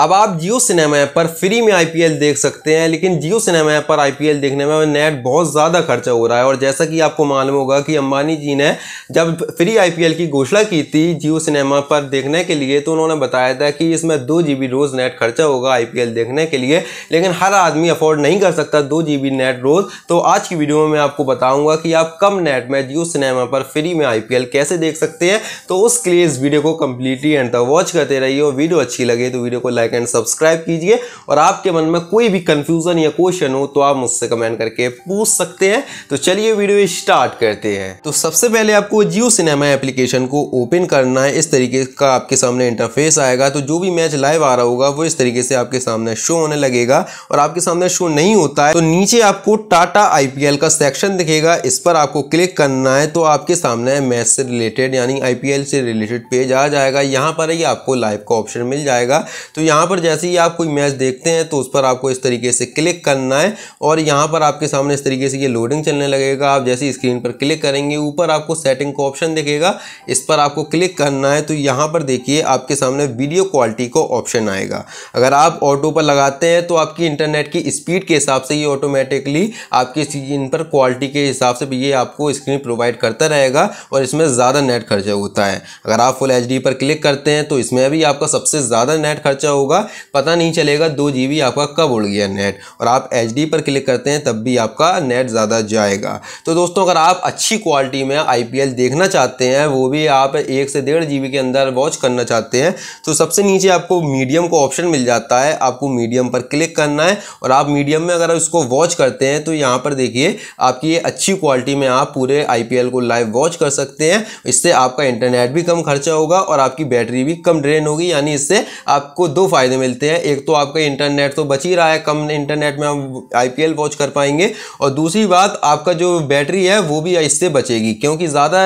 अब आप Jio cinema app पर फ्री में आईपीएल देख सकते हैं लेकिन जियो सिनेमा ऐप पर आईपीएल देखने में नेट बहुत ज़्यादा खर्चा हो रहा है और जैसा कि आपको मालूम होगा कि अंबानी जी ने जब फ्री आईपीएल की घोषणा की थी जियो सिनेमा पर देखने के लिए तो उन्होंने बताया था कि इसमें दो जी रोज़ नेट खर्चा होगा आई देखने के लिए लेकिन हर आदमी अफोर्ड नहीं कर सकता दो जी नेट रोज़ तो आज की वीडियो में मैं आपको बताऊँगा कि आप कम नेट में जियो सिनेमा पर फ्री में आई कैसे देख सकते हैं तो उसके लिए इस वीडियो को कम्प्लीटली एंड तक वॉच करते रहिए और वीडियो अच्छी लगे तो वीडियो को लाइक लाइक एंड सब्सक्राइब कीजिए और आपके मन में कोई भी कंफ्यूजन या क्वेश्चन हो तो आप मुझसे कमेंट करके पूछ सकते हैं तो चलिए वीडियो स्टार्ट करते हैं तो सबसे पहले आपको जियो सिनेमा एप्लीकेशन को ओपन करना है इस तरीके का आपके सामने इंटरफेस आएगा तो जो भी मैच लाइव आ रहा होगा वो इस तरीके से आपके सामने शो होने लगेगा और आपके सामने शो नहीं होता है तो नीचे आपको टाटा आईपीएल का सेक्शन दिखेगा इस पर आपको क्लिक करना है तो आपके सामने मैच से रिलेटेड यानी आईपीएल से रिलेटेड पेज आ जाएगा यहाँ पर ही आपको लाइव का ऑप्शन मिल जाएगा तो यहाँ यहाँ पर जैसे ही आप कोई मैच देखते हैं तो उस पर आपको इस तरीके से क्लिक करना है और यहाँ पर आपके सामने इस तरीके से ये लोडिंग चलने लगेगा आप जैसे स्क्रीन पर क्लिक करेंगे ऊपर आपको सेटिंग का ऑप्शन दिखेगा इस पर आपको क्लिक करना है तो यहाँ पर देखिए आपके सामने वीडियो क्वालिटी का ऑप्शन आएगा अगर आप ऑटो पर लगाते हैं तो आपकी इंटरनेट की स्पीड के हिसाब से ये ऑटोमेटिकली आपकी स्क्रीन पर क्वालिटी के हिसाब से ये आपको स्क्रीन प्रोवाइड करता रहेगा और इसमें ज़्यादा नेट खर्चा होता है अगर आप फुल एच पर क्लिक करते हैं तो इसमें भी आपका सबसे ज़्यादा नेट खर्चा होगा पता नहीं चलेगा दो जी आपका कब उड़ गया नेट और आप एच पर क्लिक करते हैं तब भी आपका नेट ज़्यादा जाएगा तो दोस्तों अगर आप अच्छी क्वालिटी में आई देखना चाहते हैं वो भी आप एक से डेढ़ जी के अंदर वॉच करना चाहते हैं तो सबसे नीचे आपको मीडियम को ऑप्शन मिल जाता है आपको मीडियम पर क्लिक करना है और आप मीडियम में अगर उसको वॉच करते हैं तो यहाँ पर देखिए आपकी ये अच्छी क्वालिटी में आप पूरे आई को लाइव वॉच कर सकते हैं इससे आपका इंटरनेट भी कम खर्चा होगा और आपकी बैटरी भी कम ड्रेन होगी यानी इससे आपको दो फ़ायदे मिलते हैं एक तो आपका इंटरनेट तो बच ही रहा है कम इंटरनेट में हम आईपीएल वॉच कर पाएंगे और दूसरी बात आपका जो बैटरी है वो भी इससे बचेगी क्योंकि ज़्यादा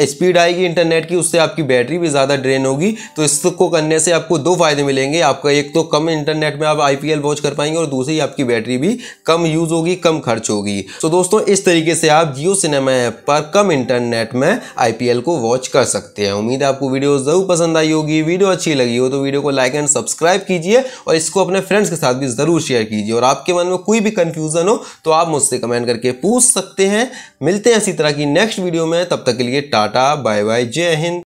स्पीड आएगी इंटरनेट की उससे आपकी बैटरी भी ज़्यादा ड्रेन होगी तो इसको करने से आपको दो फायदे मिलेंगे आपका एक तो कम इंटरनेट में आप आई वॉच कर पाएंगे और दूसरी आपकी बैटरी भी कम यूज़ होगी कम खर्च होगी तो दोस्तों इस तरीके से आप जियो सिनेमा ऐप पर कम इंटरनेट में आई को वॉच कर सकते हैं उम्मीद है आपको वीडियो ज़रूर पसंद आई होगी वीडियो अच्छी लगी हो तो वीडियो को लाइक एंड सब्सक्राइब कीजिए और इसको अपने फ्रेंड्स के साथ भी ज़रूर शेयर कीजिए और आपके मन में कोई भी कन्फ्यूज़न हो तो आप मुझसे कमेंट करके पूछ सकते हैं मिलते हैं इसी तरह की नेक्स्ट वीडियो में तब तक के लिए टाटा टाटा बाय बाय जय हिंद